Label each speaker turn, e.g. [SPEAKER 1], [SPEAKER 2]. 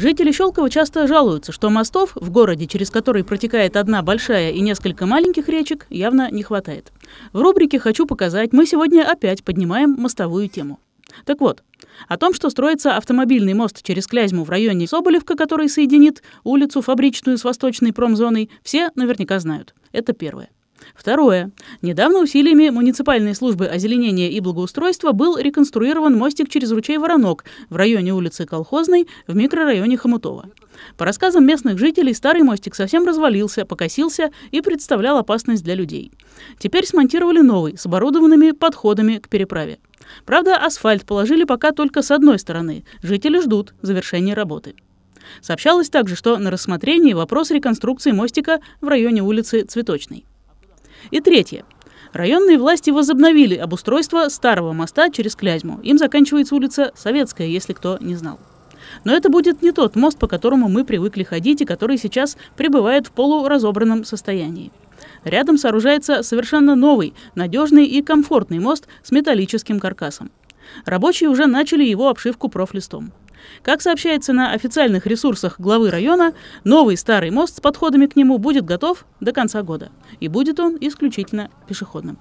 [SPEAKER 1] Жители Щелкова часто жалуются, что мостов в городе, через который протекает одна большая и несколько маленьких речек, явно не хватает. В рубрике «Хочу показать» мы сегодня опять поднимаем мостовую тему. Так вот, о том, что строится автомобильный мост через Клязьму в районе Соболевка, который соединит улицу фабричную с восточной промзоной, все наверняка знают. Это первое. Второе. Недавно усилиями муниципальной службы озеленения и благоустройства был реконструирован мостик через ручей Воронок в районе улицы Колхозной в микрорайоне Хомутова. По рассказам местных жителей, старый мостик совсем развалился, покосился и представлял опасность для людей. Теперь смонтировали новый, с оборудованными подходами к переправе. Правда, асфальт положили пока только с одной стороны. Жители ждут завершения работы. Сообщалось также, что на рассмотрении вопрос реконструкции мостика в районе улицы Цветочной. И третье. Районные власти возобновили обустройство старого моста через Клязьму. Им заканчивается улица Советская, если кто не знал. Но это будет не тот мост, по которому мы привыкли ходить и который сейчас пребывает в полуразобранном состоянии. Рядом сооружается совершенно новый, надежный и комфортный мост с металлическим каркасом. Рабочие уже начали его обшивку профлистом. Как сообщается на официальных ресурсах главы района, новый старый мост с подходами к нему будет готов до конца года. И будет он исключительно пешеходным.